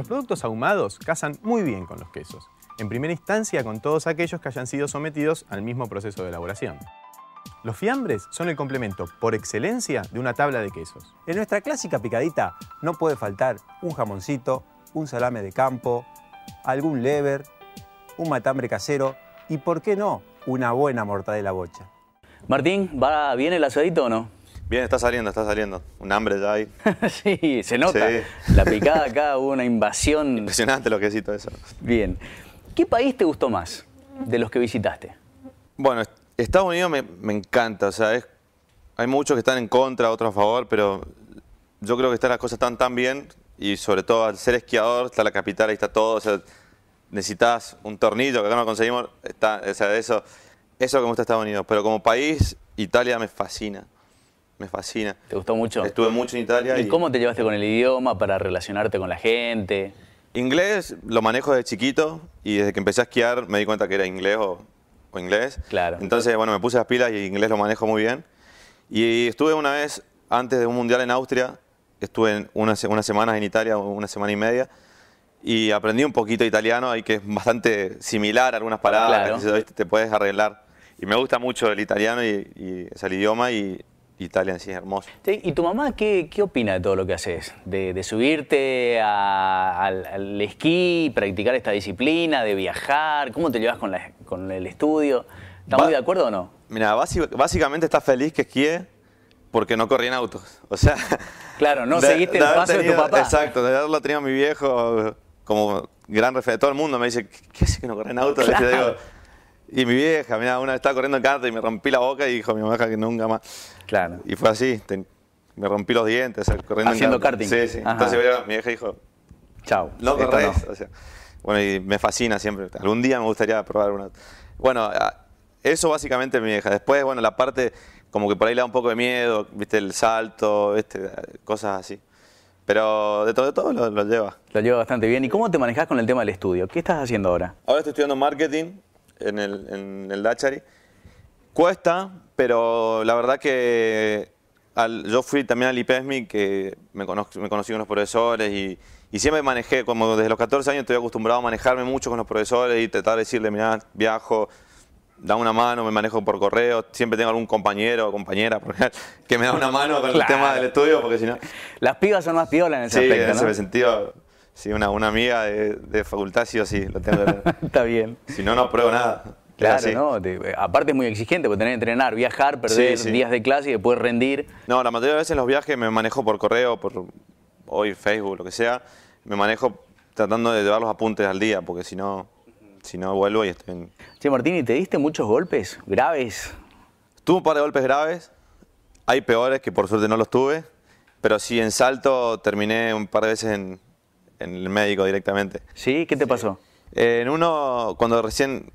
Los productos ahumados cazan muy bien con los quesos, en primera instancia con todos aquellos que hayan sido sometidos al mismo proceso de elaboración. Los fiambres son el complemento por excelencia de una tabla de quesos. En nuestra clásica picadita no puede faltar un jamoncito, un salame de campo, algún lever, un matambre casero y, ¿por qué no?, una buena mortadela bocha. Martín, ¿va, bien el asadito o no? Bien, está saliendo, está saliendo. Un hambre ya ahí. sí, se nota. La picada acá hubo una invasión. Impresionante lo que todo eso. Bien. ¿Qué país te gustó más de los que visitaste? Bueno, Estados Unidos me, encanta. O sea, es, hay muchos que están en contra, otros a favor, pero yo creo que están las cosas están tan bien y sobre todo al ser esquiador, está la capital, ahí está todo. O sea, necesitas un tornillo que acá no conseguimos. Está, o sea, eso, eso que me gusta Estados Unidos. Pero como país, Italia me fascina me fascina. ¿Te gustó mucho? Estuve mucho en Italia. ¿Y, cómo te llevaste con el idioma para relacionarte con la gente? Inglés lo manejo desde chiquito y desde que empecé a esquiar me di cuenta que era inglés o, inglés. Claro. Entonces, bueno, me puse las pilas y inglés lo manejo muy bien. Y estuve una vez antes de un mundial en Austria, estuve unas una semanas en Italia, una semana y media, y aprendí un poquito italiano, ahí que es bastante similar, algunas palabras te, puedes arreglar. Y me gusta mucho el italiano y, es el idioma y Italia en sí es hermoso. ¿Y tu mamá qué, opina de todo lo que haces? De, subirte al, esquí, practicar esta disciplina, de viajar, ¿cómo te llevas con, con el estudio? ¿Estamos muy de acuerdo o no? Mira, básicamente está feliz que esquíe porque no corrí en autos. O sea. Claro, no seguiste el paso de tu papá. Exacto, de haberlo tenido mi viejo como gran de Todo el mundo me dice, ¿qué haces que no corre en autos? Y mi vieja, mira, una estaba corriendo en y me rompí la boca y dijo mi mamá que nunca más. Claro. Y fue así, me rompí los dientes corriendo Haciendo en karting. Sí, sí. Entonces mi vieja dijo, chao. No pero No. bueno, y me fascina siempre. Algún día me gustaría probar una. Bueno, eso básicamente mi vieja. Después, bueno, la parte como que por ahí le da un poco de miedo, viste, el salto, este cosas así. Pero de todo, de todo lo, lo lleva. Lo lleva bastante bien. ¿Y cómo te manejas con el tema del estudio? ¿Qué estás haciendo ahora? Ahora estoy estudiando marketing en el, en Dachari. Cuesta, pero la verdad que yo fui también al IPESMI, que me, me conocí con los profesores y, siempre manejé, como desde los 14 años estoy acostumbrado a manejarme mucho con los profesores y tratar de decirle, mira, viajo, da una mano, me manejo por correo, siempre tengo algún compañero o compañera que me da una mano con el tema del estudio, porque si no... Las pibas son más piolas en ese sí, aspecto, en ese sentido Sí, una, una amiga de, facultad sí o sí, tengo Está bien. Si no, no apruebo nada. Claro, ¿no? aparte es muy exigente, porque tener que entrenar, viajar, perder días de clase y después rendir. No, la mayoría de veces los viajes me manejo por correo, por hoy Facebook, lo que sea. Me manejo tratando de llevar los apuntes al día, porque si no, si no vuelvo y estoy en... Che, Martín, ¿y te diste muchos golpes graves? Tuve un par de golpes graves. Hay peores que por suerte no los tuve. Pero sí, en salto terminé un par de veces en, en el médico directamente. ¿Sí? ¿Qué te pasó? en uno, cuando recién,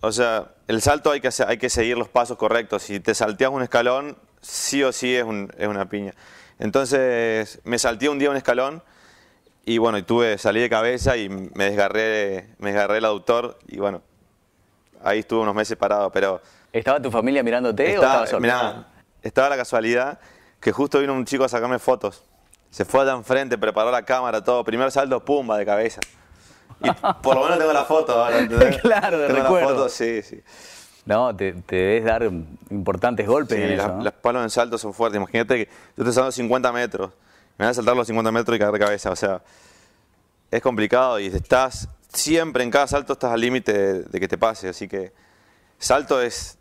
o sea, el salto hay que, hay que seguir los pasos correctos. Si te salteas un escalón, sí o sí es, un, es una piña. Entonces me salté un día un escalón y bueno, y tuve, salí de cabeza y me desgarré, me desgarré el aductor y bueno, ahí estuve unos meses parado, pero... ¿Estaba tu familia mirándote o estaba mirá, estaba la casualidad que justo vino un chico a sacarme fotos se fue allá enfrente, preparó la cámara, todo. Primer salto, pumba, de cabeza. por lo menos tengo la foto ahora. Claro, de la foto, sí, sí. No, te, debes dar importantes golpes las en palos en salto son fuertes. Imagínate que yo estoy saltando 50 metros. Me van a saltar los 50 metros y caer de cabeza. O sea, es complicado y estás siempre en cada salto estás al límite de, de, que te pase. Así que salto es,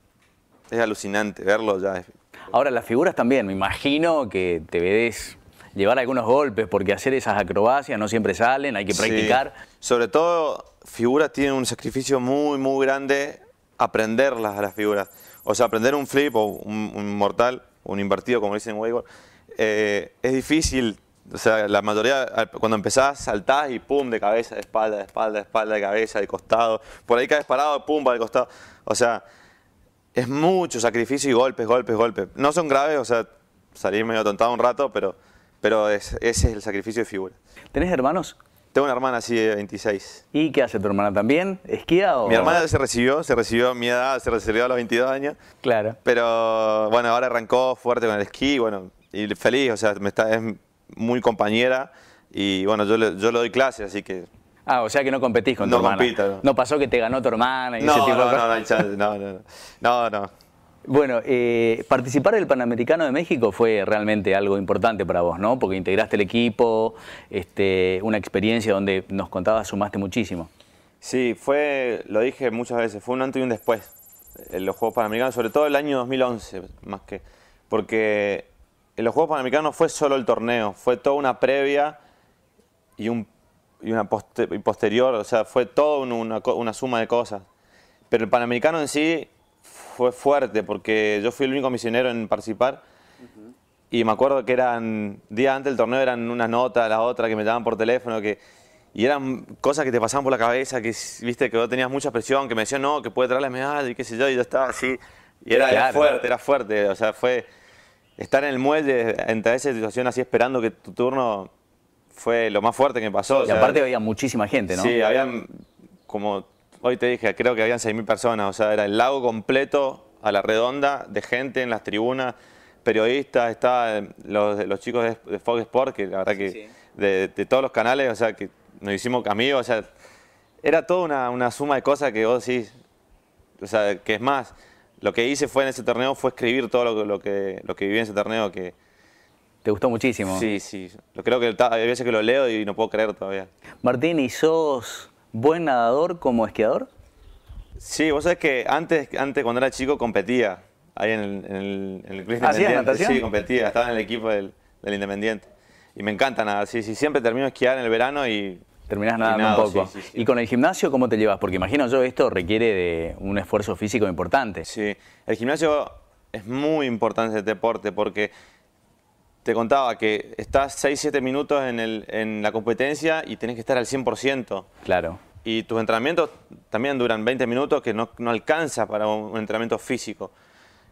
es alucinante verlo ya. Ahora, las figuras también. Me imagino que te ves llevar algunos golpes, porque hacer esas acrobacias no siempre salen, hay que practicar. Sobre todo, figuras tienen un sacrificio muy, muy grande aprenderlas a las figuras. O sea, aprender un flip o un, mortal, un invertido, como dicen en eh, es difícil. O sea, la mayoría, cuando empezás, saltás y pum, de cabeza, de espalda, de espalda, de espalda, de cabeza, de costado. Por ahí caes parado, pum, para el costado. O sea, es mucho sacrificio y golpes, golpes, golpes. No son graves, o sea, salir medio tontado un rato, pero pero ese es el sacrificio de figura. ¿Tenés hermanos? Tengo una hermana, así de 26. ¿Y qué hace tu hermana también? ¿Esquía o...? Mi hermana se recibió, se recibió a mi edad, se recibió a los 22 años. Claro. Pero, bueno, ahora arrancó fuerte con el esquí, bueno, y feliz, o sea, me está, es muy compañera y, bueno, yo le, doy clases, así que... Ah, o sea que no competís con tu no hermana. no. pasó que te ganó tu hermana y no, no, no, no, no, no, bueno, eh, participar el Panamericano de México fue realmente algo importante para vos, ¿no? Porque integraste el equipo, este, una experiencia donde nos contabas, sumaste muchísimo. Sí, fue, lo dije muchas veces, fue un antes y un después en eh, los Juegos Panamericanos, sobre todo el año 2011, más que. Porque en los Juegos Panamericanos fue solo el torneo, fue toda una previa y, una posterior, o sea, fue toda una suma de cosas. Pero el Panamericano en sí fue fuerte porque yo fui el único misionero en participar y me acuerdo que eran, días antes del torneo eran una nota la otra que me daban por teléfono, que, y eran cosas que te pasaban por la cabeza, que viste que vos tenías mucha presión, que me decían, no, que puede traer la medalla y qué sé yo, y yo estaba así. Y era, fuerte, era fuerte, o sea, fue estar en el muelle, entre esa situación así esperando que tu turno fue lo más fuerte que me pasó. Y aparte había muchísima gente, ¿no? Sí, habían como Hoy te dije, creo que habían 6.000 personas, o sea, era el lago completo a la redonda de gente en las tribunas, periodistas, estaban eh, los, chicos de, Fox Sport, que la verdad que de, todos los canales, o sea, que nos hicimos amigos, o sea, era toda una, suma de cosas que vos decís, o sea, que es más, lo que hice fue en ese torneo fue escribir todo lo, que, viví en ese torneo que... ¿Te gustó muchísimo? Sí, sí. Creo que hay veces que lo leo y no puedo creer todavía. Martín, ¿y sos buen nadador como esquiador? Sí, vos sabés que antes, antes cuando era chico competía ahí en el, club Independiente. Sí, competía, estaba en el equipo del, Independiente. Y me encanta nada, sí, siempre termino de esquiar en el verano y... Terminás nadando un poco. ¿Y con el gimnasio cómo te llevas? Porque imagino yo esto requiere de un esfuerzo físico importante. Sí, el gimnasio es muy importante este deporte porque te contaba que estás 6-7 minutos en, la competencia y tenés que estar al 100%. Claro. Y tus entrenamientos también duran 20 minutos que no, no alcanza para un, entrenamiento físico.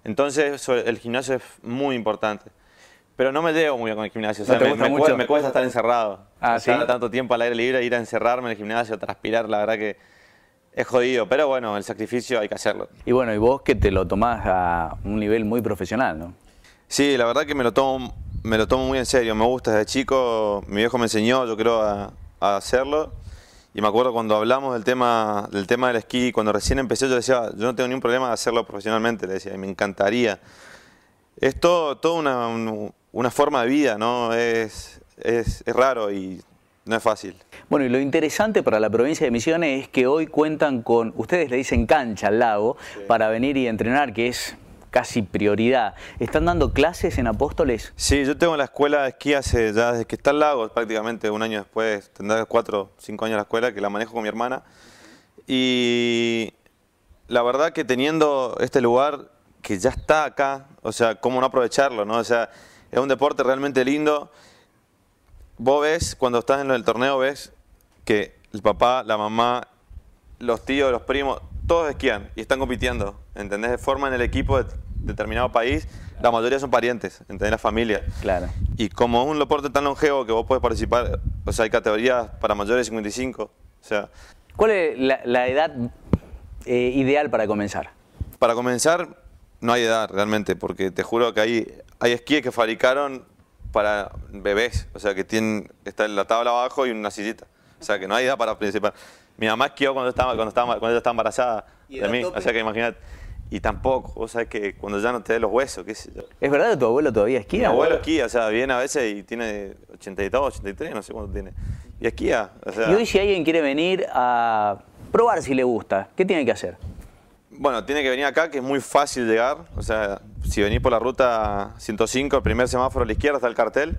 Entonces el gimnasio es muy importante. Pero no me llevo muy bien con el gimnasio. me, cuesta, estar encerrado. Ah, estar tanto tiempo al aire libre, ir a encerrarme en el gimnasio, transpirar, la verdad que es jodido. Pero bueno, el sacrificio hay que hacerlo. Y bueno, y vos que te lo tomás a un nivel muy profesional, ¿no? Sí, la verdad que me lo tomo me lo tomo muy en serio, me gusta desde chico, mi viejo me enseñó, yo creo, a, hacerlo. Y me acuerdo cuando hablamos del tema, del tema del esquí, cuando recién empecé yo decía, yo no tengo ningún problema de hacerlo profesionalmente, le decía, me encantaría. Es toda una, forma de vida, ¿no? Es, es, raro y no es fácil. Bueno, y lo interesante para la provincia de Misiones es que hoy cuentan con, ustedes le dicen cancha al lago, para venir y entrenar, que es casi prioridad. ¿Están dando clases en Apóstoles? Sí, yo tengo la escuela de esquí hace ya desde que está el lago, prácticamente un año después, tendrá cuatro, cinco años la escuela, que la manejo con mi hermana. Y la verdad que teniendo este lugar que ya está acá, o sea, cómo no aprovecharlo, ¿no? O sea, es un deporte realmente lindo. Vos ves, cuando estás en el torneo, ves que el papá, la mamá, los tíos, los primos, todos esquían y están compitiendo. ¿entendés? en el equipo de determinado país, la mayoría son parientes, ¿entendés? La familia. Claro. Y como un deporte tan longevo que vos puedes participar, o sea, hay categorías para mayores de 55, o sea... ¿Cuál es la, edad eh, ideal para comenzar? Para comenzar no hay edad realmente, porque te juro que hay, hay esquíes que fabricaron para bebés, o sea, que tienen, está la tabla abajo y una sillita, o sea, que no hay edad para participar. Mi mamá esquió cuando estaba, cuando estaba, cuando ella estaba embarazada de mí, o sea que imagínate y tampoco, o sea que cuando ya no te dé los huesos, qué sé yo. ¿Es verdad que tu abuelo todavía esquía? Mi abuelo esquía, o sea, viene a veces y tiene 82, 83, no sé cuánto tiene. Y esquía, o sea... Y hoy si alguien quiere venir a probar si le gusta, ¿qué tiene que hacer? Bueno, tiene que venir acá, que es muy fácil llegar. O sea, si venís por la ruta 105, el primer semáforo a la izquierda está el cartel.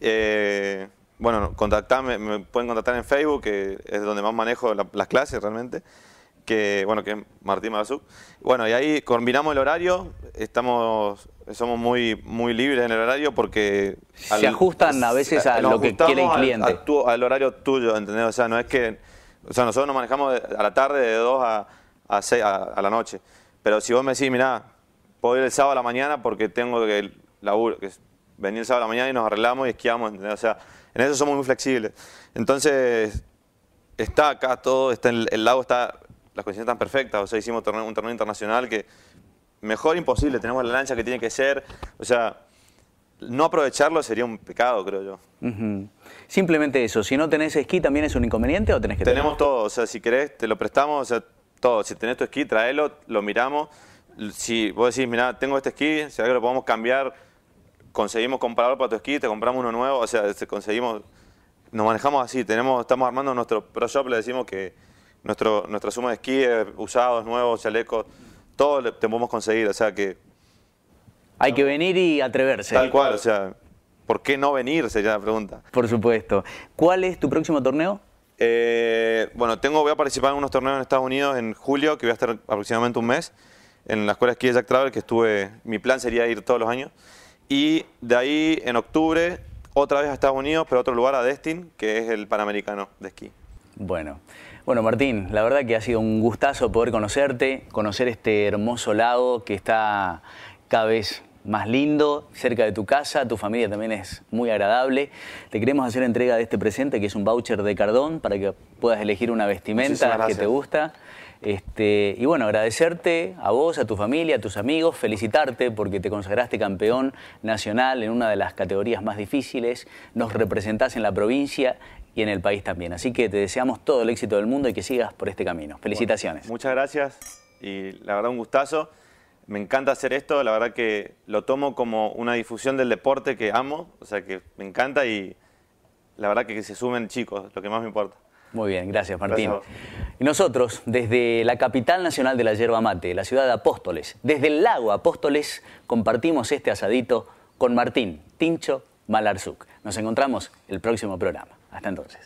Eh, bueno, contactame, me pueden contactar en Facebook, que es donde más manejo las clases realmente que, bueno, que es Martín Mazuc. Bueno, y ahí combinamos el horario, estamos, somos muy, muy libres en el horario porque... se ajustan a veces a, lo que quiere el cliente. Al, horario tuyo, ¿entendés? O sea, no es que... O sea, nosotros nos manejamos a la tarde de 2 a, a, 6, a, la noche. Pero si vos me decís, mira puedo ir el sábado a la mañana porque tengo que laburo, que venir el sábado a la mañana y nos arreglamos y esquiamos, ¿entendés? O sea, en eso somos muy flexibles. Entonces, está acá todo, está el lago está las condiciones están perfectas, o sea, hicimos un torneo internacional que mejor imposible, tenemos la lancha que tiene que ser, o sea, no aprovecharlo sería un pecado, creo yo. Simplemente eso, si no tenés esquí también es un inconveniente o tenés que Tenemos todo, o sea, si querés te lo prestamos, o sea, todo, si tenés tu esquí, tráelo, lo miramos, si vos decís, mira, tengo este esquí, será que lo podemos cambiar, conseguimos comprarlo para tu esquí, te compramos uno nuevo, o sea, conseguimos, nos manejamos así, tenemos, estamos armando nuestro pro shop, le decimos que nuestro, nuestra suma de esquíes usados, nuevos, chalecos, todo lo podemos conseguir, o sea que... Hay que venir y atreverse. Tal cual, o sea, ¿por qué no venir? Sería la pregunta. Por supuesto. ¿Cuál es tu próximo torneo? Eh, bueno, tengo, voy a participar en unos torneos en Estados Unidos en julio, que voy a estar aproximadamente un mes, en la escuela de esquí Jack Travel, que estuve, mi plan sería ir todos los años. Y de ahí, en octubre, otra vez a Estados Unidos, pero a otro lugar, a Destin, que es el Panamericano de esquí. Bueno, bueno, Martín, la verdad que ha sido un gustazo poder conocerte, conocer este hermoso lago que está cada vez más lindo, cerca de tu casa, tu familia también es muy agradable. Te queremos hacer entrega de este presente, que es un voucher de Cardón, para que puedas elegir una vestimenta que te gusta. Este, y bueno, agradecerte a vos, a tu familia, a tus amigos, felicitarte porque te consagraste campeón nacional en una de las categorías más difíciles, nos representás en la provincia y en el país también. Así que te deseamos todo el éxito del mundo y que sigas por este camino. Felicitaciones. muchas gracias y la verdad un gustazo. Me encanta hacer esto, la verdad que lo tomo como una difusión del deporte que amo, o sea que me encanta y la verdad que, se sumen chicos, lo que más me importa. Muy bien, gracias Martín. y nosotros, desde la capital nacional de la yerba mate, la ciudad de Apóstoles, desde el lago Apóstoles, compartimos este asadito con Martín Tincho Malarzuc. Nos encontramos el próximo programa. Hasta entonces.